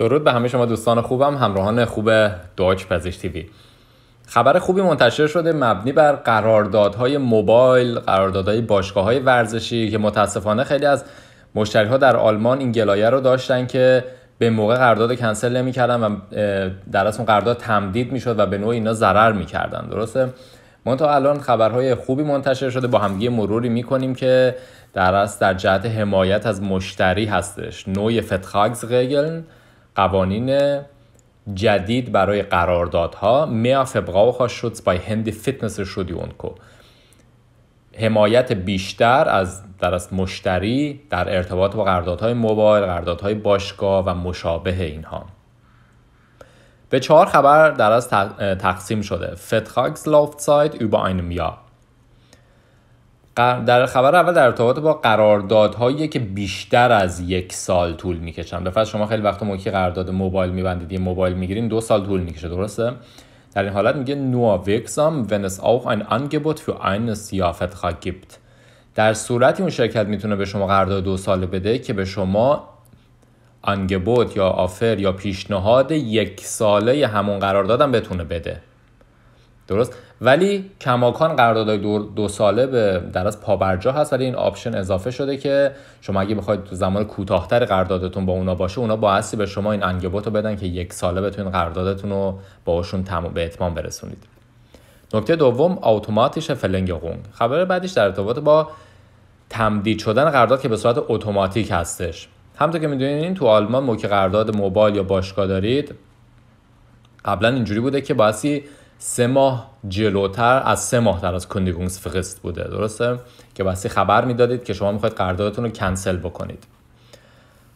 درود به همه شما دوستان خوبم همراهان خوب دوج پزیش تیوی خبر خوبی منتشر شده مبنی بر قراردادهای موبایل قراردادهای باشگاه های ورزشی که متاسفانه خیلی از مشتری ها در آلمان این گلایه رو داشتن که به موقع قرارداد کنسل کردن و در اصل قرارداد تمدید شد و به نوعی اینا ضرر کردن درسته من تا الان خبرهای خوبی منتشر شده با همگی مروری میکنیم که در اصل در جهت حمایت از مشتری هستش نوع فتخاگز قوانین جدید برای قراردادها mehr Verbraucherschutz فیتنس Handyfitnessstudion که حمایت بیشتر از در از مشتری در ارتباط با قراردادهای موبایل، قراردادهای باشگاه و مشابه اینها. به چهار خبر در از تقسیم شده. Vertragslaufzeit über einem یا در خبر اول در ارتباط با قراردادهایی که بیشتر از یک سال طول میکشن به شما خیلی وقت موقعی قرارداد موبایل میبندید یه موبایل میگیرین دو سال طول میکشه درسته در این حالت میگه نوا wirksam wenn اوخ این ein Angebot این سیافت در صورتی اون شرکت میتونه به شما قرارداد دو ساله بده که به شما انگبوت یا آفر یا پیشنهاد یک ساله همون قراردادم بتونه بده درست ولی کماکان قرارداد دو, دو ساله به در از پابرجا هست ولی این آپشن اضافه شده که شما اگه بخواید زمان کوتاهتر قراردادتون با اونا باشه اونا بایستی به شما این انگبوت رو بدن که یک ساله بتونین قراردادتون رو باشون به اتمام برسونید نکته دوم اتوماتیش فلنگ قونگ خبر بعدش در ارتباط با تمدید شدن قرارداد که به صورت اتوماتیک هستش همونطور که میدونین تو آلمان موقع قرارداد موبایل یا باشگاه دارید قبلا اینجوری بوده که باسی سه ماه جلوتر از سه ماه تر از کندیگونس فرست بوده درسته که بسی خبر میدادید که شما میخواید قراردادتون رو کنسل بکنید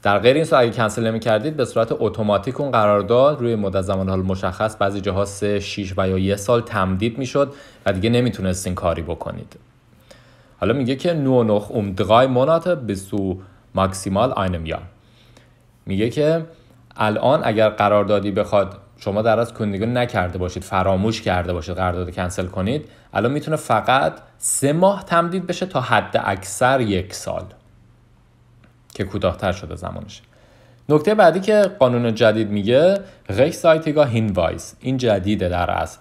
در غیر این صورت اگه کنسل نمی کردید به صورت اتوماتیک اون قرارداد روی مدت زمان حال مشخص بعضی جاها سه 6 و یا یه سال تمدید میشد و دیگه نمیتونستین کاری بکنید حالا میگه که نو نخ اوم درای مونات بسو ماکسیمال اینم یا میگه که الان اگر قراردادی بخواد شما در از کنیدگی نکرده باشید فراموش کرده باشید قرارداد کنسل کنید الان میتونه فقط سه ماه تمدید بشه تا حد اکثر یک سال که کوتاهتر شده زمانش نکته بعدی که قانون جدید میگه غیر سایتیگا هینوایس این جدیده در اصل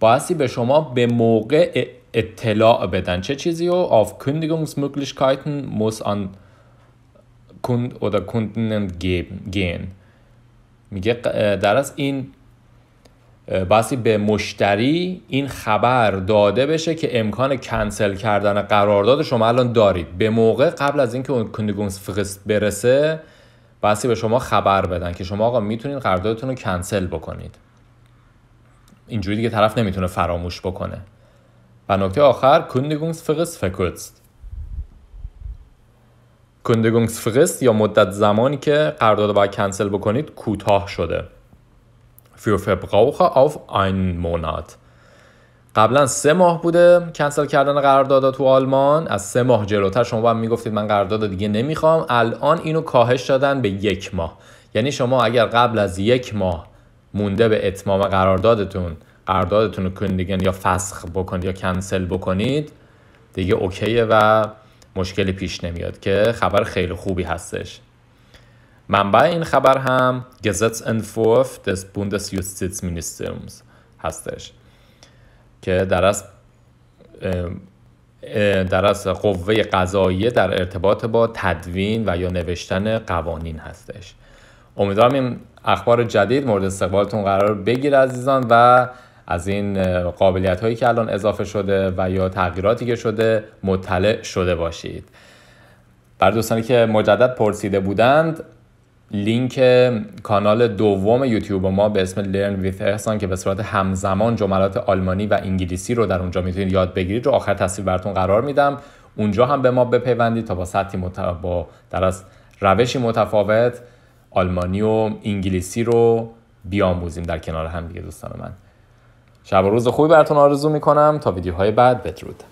بایستی به شما به موقع اطلاع بدن چه چیزی و آف موس muss کند Kund oder میگه در از این بسی به مشتری این خبر داده بشه که امکان کنسل کردن قرارداد شما الان دارید به موقع قبل از اینکه اون فقست برسه بسی به شما خبر بدن که شما آقا میتونید قراردادتون رو کنسل بکنید اینجوری دیگه طرف نمیتونه فراموش بکنه و نکته آخر کندیگونس فقس فکرست کندگونگسفرست یا مدت زمانی که قرارداد باید کنسل بکنید کوتاه شده für آف این قبلا سه ماه بوده کنسل کردن قرارداد تو آلمان از سه ماه جلوتر شما باید میگفتید من قرارداد دیگه نمیخوام الان اینو کاهش دادن به یک ماه یعنی شما اگر قبل از یک ماه مونده به اتمام قراردادتون قراردادتون رو کندیگن یا فسخ بکنید یا کنسل بکنید دیگه اوکیه و مشکلی پیش نمیاد که خبر خیلی خوبی هستش منبع این خبر هم گزت انفورف دس بوندس یوستیتس هستش که در از در از قوه قضاییه در ارتباط با تدوین و یا نوشتن قوانین هستش امیدوارم این اخبار جدید مورد استقبالتون قرار بگیر عزیزان و از این قابلیت هایی که الان اضافه شده و یا تغییراتی که شده مطلع شده باشید برای دوستانی که مجدد پرسیده بودند لینک کانال دوم یوتیوب ما به اسم Learn with احسان که به صورت همزمان جملات آلمانی و انگلیسی رو در اونجا میتونید یاد بگیرید رو آخر تصویر براتون قرار میدم اونجا هم به ما بپیوندید تا با سطحی مت... با در از روشی متفاوت آلمانی و انگلیسی رو بیاموزیم در کنار هم دیگه دوستان من شب و روز خوبی براتون آرزو میکنم تا ویدیوهای بعد بدرود